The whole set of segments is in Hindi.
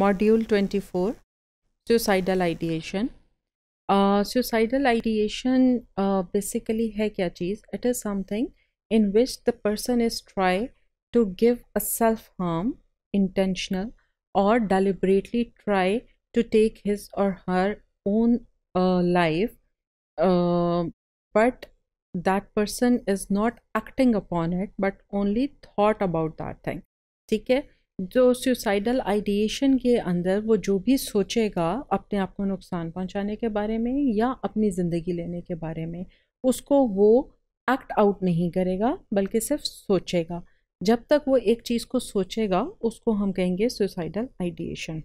module twenty four suicidal ideation suicidal ideation basically है क्या चीज़ it is something in which the person is try to give a self harm intentional और deliberately try to take his और her own life but that person is not acting upon it but only thought about that thing ठीक है जो सुसाइडल आइडिएशन के अंदर वो जो भी सोचेगा अपने आप को नुकसान पहुंचाने के बारे में या अपनी ज़िंदगी लेने के बारे में उसको वो एक्ट आउट नहीं करेगा बल्कि सिर्फ सोचेगा जब तक वो एक चीज़ को सोचेगा उसको हम कहेंगे suicidal ideation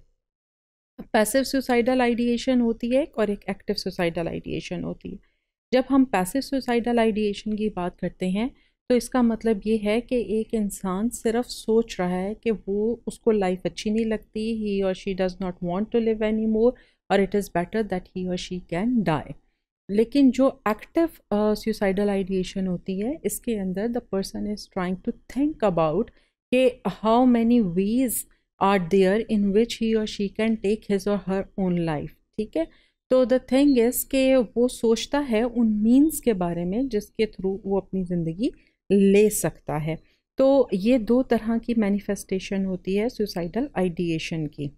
passive suicidal ideation होती है और एक एक्टिव सुसाइडल आइडिएशन होती है जब हम पैसिव सुसाइडल आइडिएशन की बात करते हैं तो इसका मतलब ये है कि एक इंसान सिर्फ सोच रहा है कि वो उसको लाइफ अच्छी नहीं लगती ही और she does not want to live any more और it is better that he और शी कैन डाई लेकिन जो एक्टिव सुसाइडल आइडिएशन होती है इसके अंदर the person is trying to think about कि how many ways are there in which he और शी कैन टेक हिज और हर ओन लाइफ ठीक है तो द थिंग इज़ कि वो सोचता है उन मीन्स के बारे में जिसके थ्रू वो अपनी ज़िंदगी ले सकता है तो ये दो तरह की मैनिफेस्टेशन होती है सुसाइडल आइडिएशन की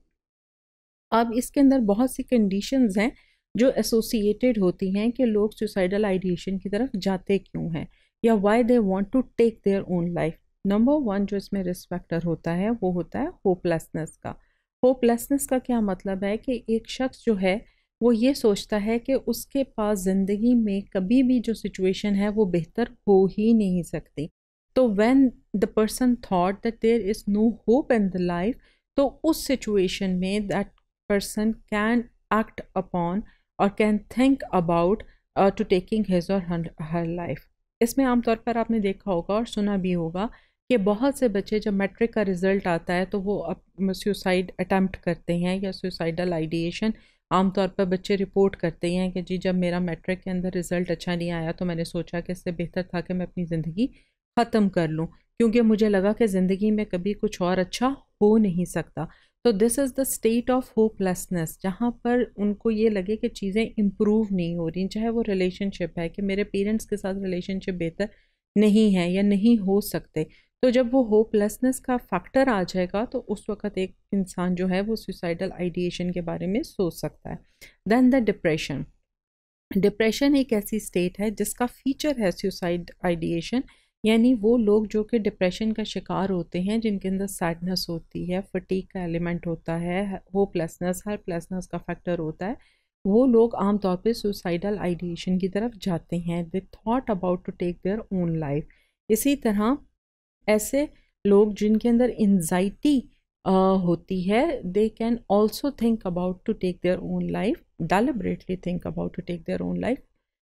अब इसके अंदर बहुत सी कंडीशंस हैं जो एसोसिएटेड होती हैं कि लोग सुसाइडल आइडिएशन की तरफ जाते क्यों हैं या why they want to take their own life number one जो इसमें रिस्क फैक्टर होता है वो होता है होपलेसनेस का होपलेसनेस का क्या मतलब है कि एक शख्स जो है वो ये सोचता है कि उसके पास ज़िंदगी में कभी भी जो सिचुएशन है वो बेहतर हो ही नहीं सकती तो when the person thought that there is no hope in the life तो उस सिचुएशन में that person can act upon और can think about to taking his और हर लाइफ इसमें आमतौर पर आपने देखा होगा और सुना भी होगा कि बहुत से बच्चे जब मैट्रिक का रिज़ल्ट आता है तो वो सुसाइड अटैम्प्ट करते हैं या सुसाइडल आइडिएशन आमतौर पर बच्चे रिपोर्ट करते हैं कि जी जब मेरा मैट्रिक के अंदर रिज़ल्ट अच्छा नहीं आया तो मैंने सोचा कि इससे बेहतर था कि मैं अपनी ज़िंदगी ख़त्म कर लूँ क्योंकि मुझे लगा कि ज़िंदगी में कभी कुछ और अच्छा हो नहीं सकता तो this is the state of hopelessness जहाँ पर उनको ये लगे कि चीज़ें इम्प्रूव नहीं हो रही चाहे वो रिलेशनशिप है कि मेरे पेरेंट्स के साथ रिलेशनशिप बेहतर नहीं है या नहीं हो सकते तो जब वो होपलेसनेस का फैक्टर आ जाएगा तो उस वक्त एक इंसान जो है वो सुसाइडल आइडिएशन के बारे में सोच सकता है देन द डिप्रेशन डिप्रेशन एक ऐसी स्टेट है जिसका फीचर है सुसाइड आइडिएशन यानी वो लोग जो कि डिप्रेशन का शिकार होते हैं जिनके अंदर सैडनेस होती है फटीक का एलिमेंट होता है होपलेसनेस हेल्पलेसनेस का फैक्टर होता है वो लोग आमतौर पे सुसाइडल आइडिएशन की तरफ जाते हैं they thought about to take their own life इसी तरह ऐसे लोग जिनके अंदर एनजाइटी होती है they can also think about to take their own life deliberately think about to take their own life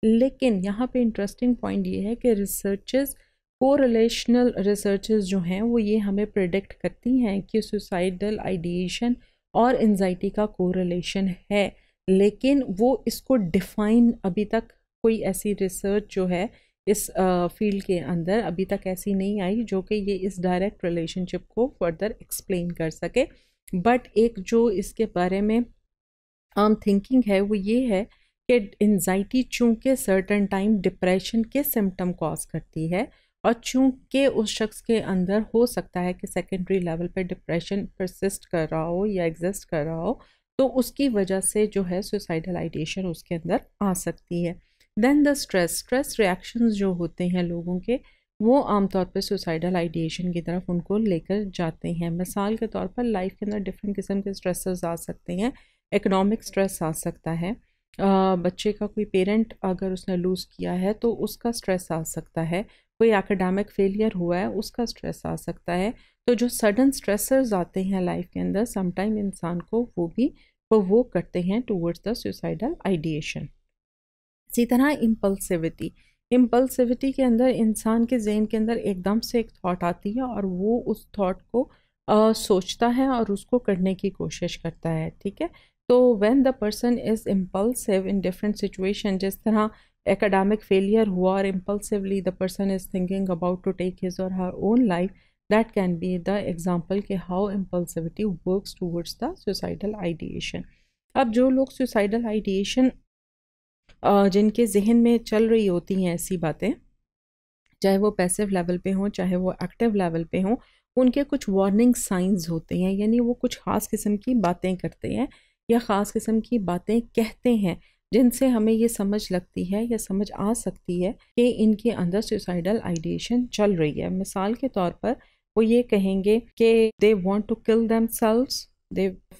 लेकिन यहाँ पे इंटरेस्टिंग पॉइंट ये है कि रिसर्चेस को रिलेशनल रिसर्चेज जो हैं वो ये हमें प्रिडिक्ट करती हैं कि सुसाइडल आइडिएशन और एनजाइटी का रिलेशन है लेकिन वो इसको डिफाइन अभी तक कोई ऐसी रिसर्च जो है इस फील्ड के अंदर अभी तक ऐसी नहीं आई जो कि ये इस डायरेक्ट रिलेशनशिप को फर्दर एक्सप्लेन कर सके बट एक जो इसके बारे में आम थिंकिंग है वो ये है कि एनजाइटी चूँकि सर्टन टाइम डिप्रेशन के सिम्टम कॉज करती है और चूँकि उस शख्स के अंदर हो सकता है कि सेकेंडरी लेवल पे डिप्रेशन परसिस्ट कर रहा हो या एग्जिस्ट कर रहा हो तो उसकी वजह से जो है सुसाइडल आइडिएशन उसके अंदर आ सकती है then the stress stress reactions जो होते हैं लोगों के वो आमतौर पर सुसाइडल आइडिएशन की तरफ उनको लेकर जाते हैं मिसाल के तौर पर लाइफ के अंदर डिफरेंट किस्म के स्ट्रेस आ सकते हैं इकनॉमिक स्ट्रेस आ सकता है आ, बच्चे का कोई पेरेंट अगर उसने लूज़ किया है तो उसका स्ट्रेस आ सकता है कोई एकेडमिक फेलियर हुआ है उसका स्ट्रेस आ सकता है तो जो सडन स्ट्रेसर्स आते हैं लाइफ के अंदर समटाइम इंसान को वो भी वो करते हैं टूवर्ड्स द सुसाइडल आइडिएशन इसी तरह इम्पल्सिविटी इम्पल्सिविटी के अंदर इंसान के जहन के अंदर एकदम से एक थाट आती है और वो उस थॉट को आ, सोचता है और उसको करने की कोशिश करता है ठीक है तो when the person is impulsive in different situation जिस तरह एकेडमिक फेलियर हुआ और impulsively the person is thinking about to take his और her own life that can be the example के how impulsivity works towards the suicidal ideation अब जो लोग सुसाइडल आइडिएशन जिनके जहन में चल रही होती हैं ऐसी बातें चाहे वो पैसिव लेवल पे हों चाहे वो एक्टिव लेवल पे हों उनके कुछ वार्निंग साइंस होते हैं यानी वो कुछ ख़ास किस्म की बातें करते हैं या ख़ास किस्म की बातें कहते हैं जिनसे हमें ये समझ लगती है या समझ आ सकती है कि इनके अंदर सुसाइडल आइडिएशन चल रही है मिसाल के तौर पर वो ये कहेंगे कि they want to kill themselves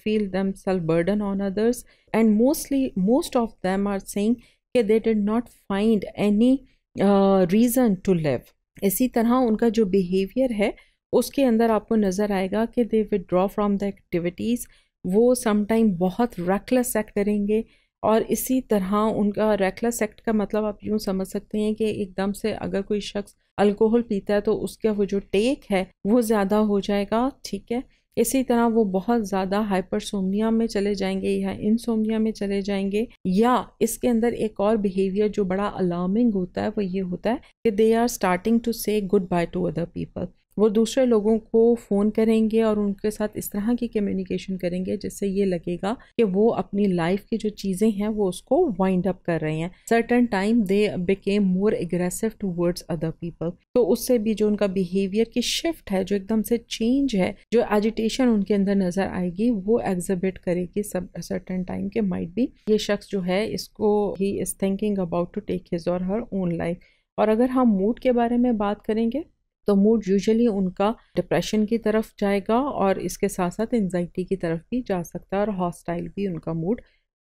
feel themself burden on others and mostly most of them are saying they did not find any reason to live इसी तरह उनका जो बिहेवियर है उसके अंदर आपको नज़र आएगा कि they withdraw from the activities वो समटाइम बहुत रेकलेस एक्ट करेंगे और इसी तरह उनका रेकलेस एक्ट का मतलब आप यूँ समझ सकते हैं कि एकदम से अगर कोई शख्स अल्कोहल पीता है तो उसका वो जो टेक है वो ज़्यादा हो जाएगा ठीक है इसी तरह वो बहुत ज़्यादा हाइपरसोमिया में चले जाएंगे या इनसोमिया में चले जाएंगे या इसके अंदर एक और बिहेवियर जो बड़ा अलार्मिंग होता है वो ये होता है कि they are starting to say goodbye to other people वो दूसरे लोगों को फ़ोन करेंगे और उनके साथ इस तरह की कम्युनिकेशन करेंगे जिससे ये लगेगा कि वो अपनी लाइफ की जो चीज़ें हैं वो उसको वाइंड अप कर रहे हैं certain time they became more aggressive towards other people तो उससे भी जो उनका बिहेवियर की शिफ्ट है जो एकदम से चेंज है जो एजिटेशन उनके अंदर नज़र आएगी वो एग्जिबिट करेगी सब सर्टन टाइम के माइट भी ये शख्स जो है इसको ही is thinking about to take his और हर ओन लाइफ और अगर हम मूड के बारे में बात करेंगे तो मूड यूजुअली उनका डिप्रेशन की तरफ जाएगा और इसके साथ साथ एनजाइटी की तरफ भी जा सकता है और हॉस्टाइल भी उनका मूड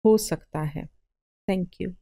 हो सकता है थैंक यू